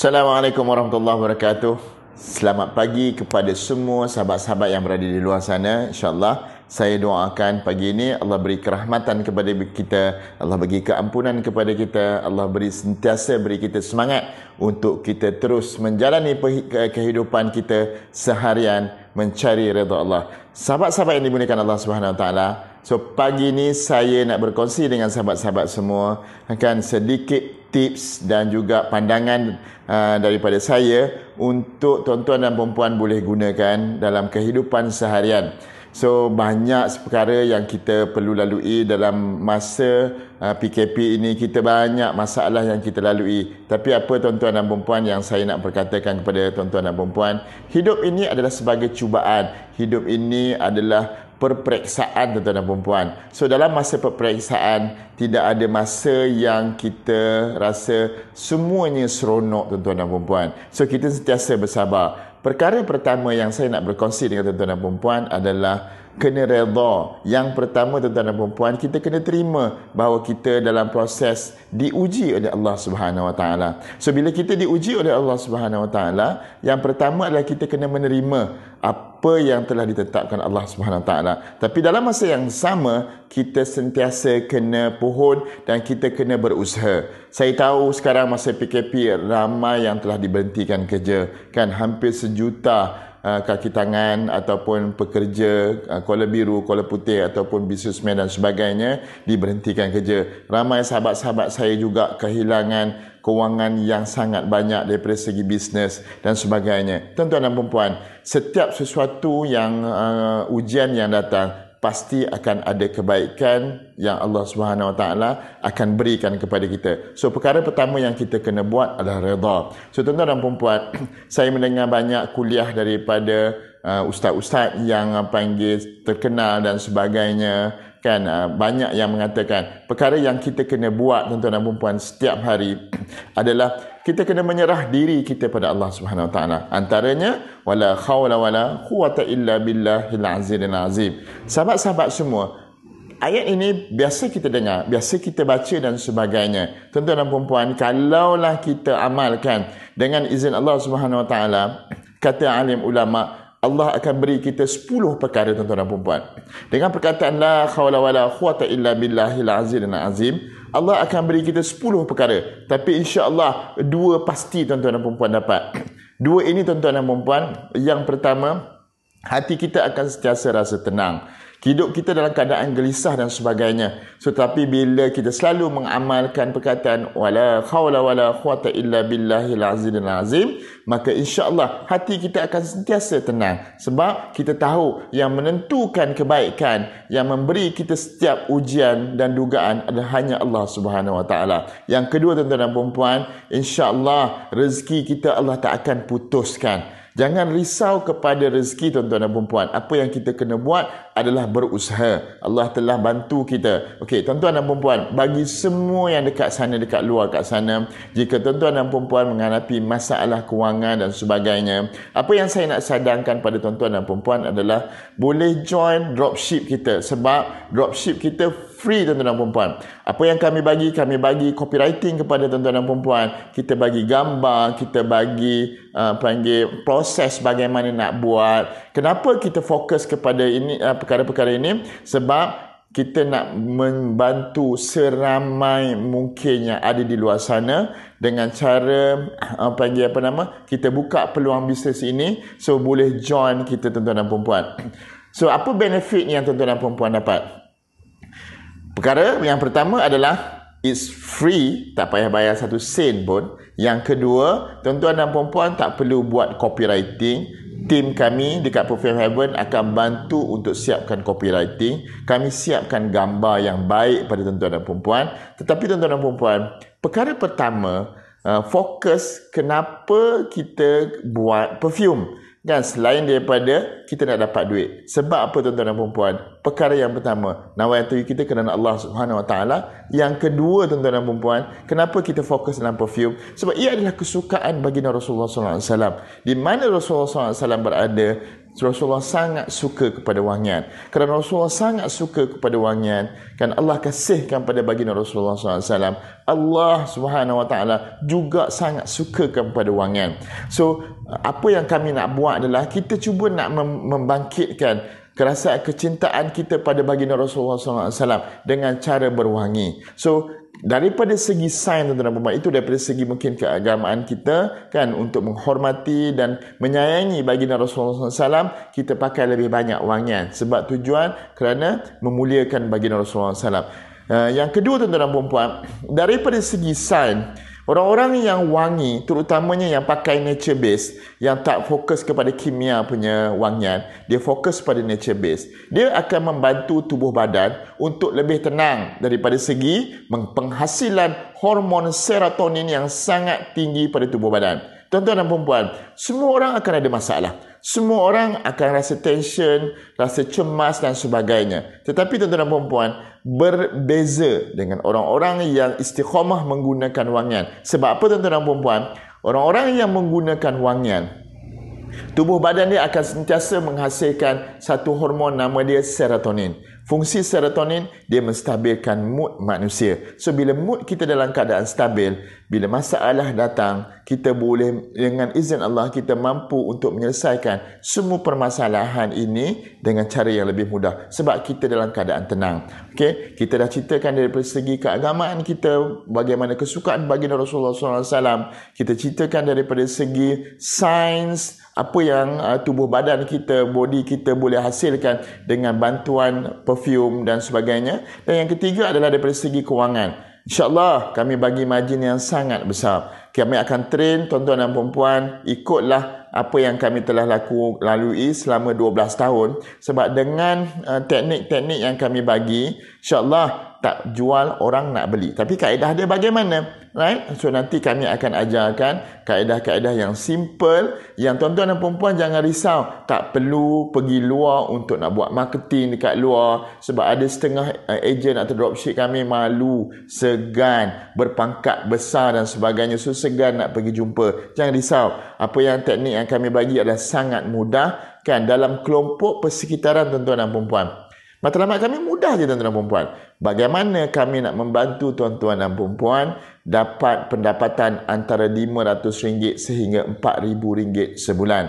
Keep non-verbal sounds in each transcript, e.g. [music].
Assalamualaikum warahmatullahi wabarakatuh. Selamat pagi kepada semua sahabat-sahabat yang berada di luar sana. InsyaAllah saya doakan pagi ini Allah beri kerahmatan kepada kita. Allah bagi keampunan kepada kita. Allah beri sentiasa beri kita semangat untuk kita terus menjalani kehidupan kita seharian mencari redha Allah. Sahabat-sahabat yang dimuliakan Allah Subhanahu Wa Taala. So pagi ini saya nak berkongsi dengan sahabat-sahabat semua akan sedikit tips dan juga pandangan uh, daripada saya untuk tuan-tuan dan puan-puan boleh gunakan dalam kehidupan seharian. So banyak perkara yang kita perlu lalui dalam masa uh, PKP ini kita banyak masalah yang kita lalui. Tapi apa tuan-tuan dan puan-puan yang saya nak perkatakan kepada tuan-tuan dan puan-puan, hidup ini adalah sebagai cubaan. Hidup ini adalah peperiksaan tuan-tuan dan puan So dalam masa peperiksaan tidak ada masa yang kita rasa semuanya seronok tuan-tuan dan puan So kita sentiasa bersabar. Perkara pertama yang saya nak berkongsi dengan tuan-tuan dan puan adalah kena redha. Yang pertama tuan-tuan dan puan-puan, kita kena terima bahawa kita dalam proses diuji oleh Allah Subhanahu Wa Taala. So bila kita diuji oleh Allah Subhanahu Wa Taala, yang pertama adalah kita kena menerima apa yang telah ditetapkan Allah Subhanahu Wa Taala. Tapi dalam masa yang sama, kita sentiasa kena pohon dan kita kena berusaha. Saya tahu sekarang masa PKP ramai yang telah diberhentikan kerja, kan hampir sejuta Ah, kaki tangan ataupun pekerja ah, kola biru, kola putih ataupun businessman dan sebagainya diberhentikan kerja. Ramai sahabat-sahabat saya juga kehilangan kewangan yang sangat banyak daripada segi bisnes dan sebagainya. Tuan-tuan dan puan setiap sesuatu yang uh, ujian yang datang, pasti akan ada kebaikan yang Allah Subhanahu Wa Taala akan berikan kepada kita. So perkara pertama yang kita kena buat adalah redha. So tuan-tuan dan puan [clears throat] saya mendengar banyak kuliah daripada uh, ustaz-ustaz yang uh, panggil terkenal dan sebagainya kan uh, banyak yang mengatakan perkara yang kita kena buat tuan-tuan dan puan setiap hari [clears throat] adalah kita kena menyerah diri kita pada Allah Subhanahu Wa Taala. Antaranya wala khawla wala quwata illa billahil azizil azim. Sahabat-sahabat semua, ayat ini biasa kita dengar, biasa kita baca dan sebagainya. Tuan-tuan dan puan-puan, kalaulah kita amalkan dengan izin Allah Subhanahu Wa Taala, kata alim ulama Allah akan beri kita 10 perkara tuan-tuan dan puan-puan. Dengan perkataan la khawla wala quwata illa billahil azizil azim, Allah akan beri kita 10 perkara. Tapi insya-Allah dua pasti tuan-tuan dan puan dapat. [clears throat] Dua ini tuan-tuan dan puan yang pertama hati kita akan sentiasa rasa tenang hidup kita dalam keadaan gelisah dan sebagainya. So, tetapi bila kita selalu mengamalkan perkataan wala khawla wala khuwata illa billahi al-azim dan azim maka insyaAllah hati kita akan sentiasa tenang sebab kita tahu yang menentukan kebaikan yang memberi kita setiap ujian dan dugaan adalah hanya Allah Subhanahu Wa Taala. Yang kedua tuan-tuan dan puan insyaAllah rezeki kita Allah tak akan putuskan. Jangan risau kepada rezeki tuan-tuan dan puan Apa yang kita kena buat adalah berusaha. Allah telah bantu kita. Okey, tuan-tuan dan puan bagi semua yang dekat sana, dekat luar, dekat sana, jika tuan-tuan dan puan menghadapi masalah kewangan dan sebagainya, apa yang saya nak sadangkan pada tuan-tuan dan puan adalah boleh join dropship kita sebab dropship kita free tuan-tuan dan puan Apa yang kami bagi, kami bagi copywriting kepada tuan-tuan dan puan Kita bagi gambar, kita bagi uh, panggil proses bagaimana nak buat. Kenapa kita fokus kepada ini uh, perkara-perkara ini? Sebab kita nak membantu seramai mungkin yang ada di luar sana dengan cara uh, panggil apa nama kita buka peluang bisnes ini so boleh join kita tuan-tuan dan puan So apa benefit yang tuan-tuan dan puan-puan dapat? Perkara yang pertama adalah it's free, tak payah bayar satu sen pun. Yang kedua, tuan-tuan dan puan-puan tak perlu buat copywriting. Tim kami dekat Perfume Heaven akan bantu untuk siapkan copywriting. Kami siapkan gambar yang baik pada tuan-tuan dan puan Tetapi tuan-tuan dan puan perkara pertama, uh, fokus kenapa kita buat perfume kan selain daripada kita nak dapat duit sebab apa tuan-tuan dan puan perkara yang pertama nawa yang tinggi kita kerana Allah Subhanahu Wa Taala yang kedua tuan-tuan dan puan kenapa kita fokus dalam perfume sebab ia adalah kesukaan bagi Nabi Rasulullah SAW di mana Rasulullah SAW berada Rasulullah sangat suka kepada wangian. Kerana Rasulullah sangat suka kepada wangian, kan Allah kasihkan pada baginda Rasulullah SAW. Allah Subhanahu Wa Taala juga sangat suka kepada wangian. So apa yang kami nak buat adalah kita cuba nak membangkitkan kerasa kecintaan kita pada baginda Rasulullah SAW dengan cara berwangi. So, daripada segi sains tuan-tuan dan puan-puan itu daripada segi mungkin keagamaan kita kan untuk menghormati dan menyayangi baginda Rasulullah SAW kita pakai lebih banyak wangian sebab tujuan kerana memuliakan baginda Rasulullah SAW. Uh, eh, yang kedua tuan-tuan dan puan-puan daripada segi sains Orang-orang yang wangi, terutamanya yang pakai nature base, yang tak fokus kepada kimia punya wangian, dia fokus pada nature base. Dia akan membantu tubuh badan untuk lebih tenang daripada segi penghasilan hormon serotonin yang sangat tinggi pada tubuh badan. Tuan-tuan dan perempuan, semua orang akan ada masalah. Semua orang akan rasa tension, rasa cemas dan sebagainya. Tetapi tuan-tuan dan perempuan, berbeza dengan orang-orang yang istiqamah menggunakan wangian. Sebab apa tuan-tuan dan perempuan? Orang-orang yang menggunakan wangian, tubuh badan dia akan sentiasa menghasilkan satu hormon nama dia serotonin. Fungsi serotonin dia menstabilkan mood manusia. So bila mood kita dalam keadaan stabil, bila masalah datang, kita boleh dengan izin Allah kita mampu untuk menyelesaikan semua permasalahan ini dengan cara yang lebih mudah sebab kita dalam keadaan tenang. Okay, kita dah ceritakan dari segi keagamaan kita bagaimana kesukaan bagi Rasulullah sallallahu alaihi kita ceritakan dari segi sains apa yang ah, tubuh badan kita, body kita boleh hasilkan dengan bantuan perfume dan sebagainya. Dan yang ketiga adalah daripada segi kewangan. InsyaAllah kami bagi majin yang sangat besar. Kami akan train tuan-tuan dan perempuan ikutlah apa yang kami telah laku lalui selama 12 tahun sebab dengan uh, teknik-teknik yang kami bagi insyaallah tak jual orang nak beli. Tapi kaedah dia bagaimana? Right? So nanti kami akan ajarkan kaedah-kaedah yang simple yang tuan-tuan dan perempuan jangan risau tak perlu pergi luar untuk nak buat marketing dekat luar sebab ada setengah uh, eh, agent atau dropship kami malu, segan, berpangkat besar dan sebagainya so segan nak pergi jumpa. Jangan risau. Apa yang teknik yang kami bagi adalah sangat mudah kan dalam kelompok persekitaran tuan-tuan dan perempuan. Matlamat kami mudah je tuan-tuan dan perempuan. Bagaimana kami nak membantu tuan-tuan dan perempuan dapat pendapatan antara RM500 sehingga RM4,000 sebulan.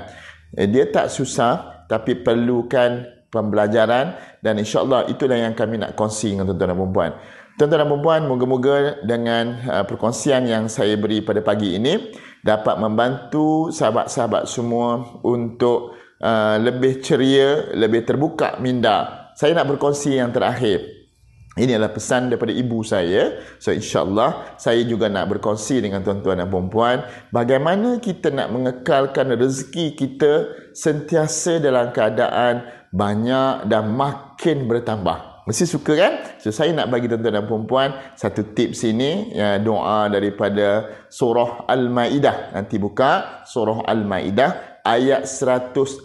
Eh, dia tak susah tapi perlukan pembelajaran dan insyaAllah itulah yang kami nak kongsi dengan tuan-tuan dan perempuan. Tuan-tuan dan perempuan, moga-moga dengan uh, perkongsian yang saya beri pada pagi ini dapat membantu sahabat-sahabat semua untuk uh, lebih ceria, lebih terbuka minda saya nak berkongsi yang terakhir. Ini adalah pesan daripada ibu saya. So insyaAllah saya juga nak berkongsi dengan tuan-tuan dan perempuan bagaimana kita nak mengekalkan rezeki kita sentiasa dalam keadaan banyak dan makin bertambah. Mesti suka kan? So saya nak bagi tuan-tuan dan perempuan satu tips ini ya, doa daripada surah Al-Ma'idah. Nanti buka surah Al-Ma'idah ayat 114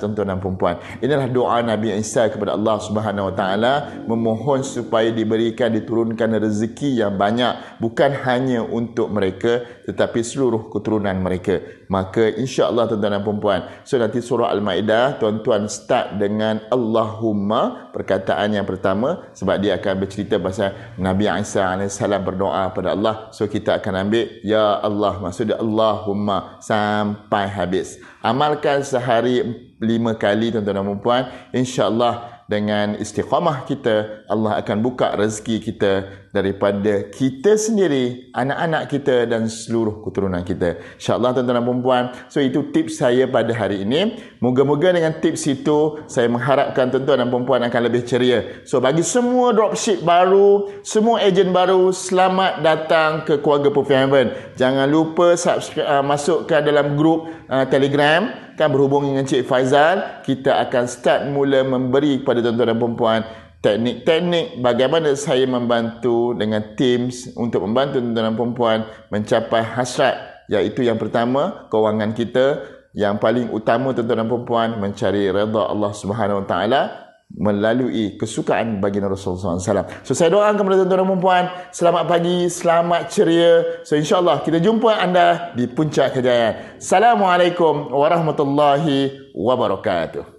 tuan-tuan dan puan-puan. Inilah doa Nabi Isa kepada Allah Subhanahu Wa Taala memohon supaya diberikan diturunkan rezeki yang banyak bukan hanya untuk mereka tetapi seluruh keturunan mereka. Maka insya-Allah tuan-tuan dan puan-puan. So nanti surah Al-Maidah tuan-tuan start dengan Allahumma perkataan yang pertama sebab dia akan bercerita pasal Nabi Isa alaihissalam berdoa kepada Allah. So kita akan ambil ya Allah maksudnya Allahumma sampai habis amalkan sehari lima kali tuan-tuan dan puan-puan insyaallah dengan istiqamah kita Allah akan buka rezeki kita daripada kita sendiri, anak-anak kita dan seluruh keturunan kita. InsyaAllah tuan-tuan dan perempuan. So itu tips saya pada hari ini. Moga-moga dengan tips itu, saya mengharapkan tuan-tuan dan perempuan akan lebih ceria. So bagi semua dropship baru, semua ejen baru, selamat datang ke keluarga Puffy Heaven. Jangan lupa subscribe, uh, masukkan dalam grup uh, Telegram kan berhubung dengan Cik Faizal kita akan start mula memberi kepada tuan-tuan dan perempuan teknik-teknik bagaimana saya membantu dengan tim untuk membantu tuan-tuan dan puan-puan mencapai hasrat iaitu yang pertama kewangan kita yang paling utama tuan-tuan dan puan-puan mencari redha Allah Subhanahu Wa Taala melalui kesukaan bagi Rasulullah SAW. So saya doakan kepada tuan-tuan dan puan-puan, selamat pagi, selamat ceria. So insyaAllah kita jumpa anda di puncak kejayaan. Assalamualaikum warahmatullahi wabarakatuh.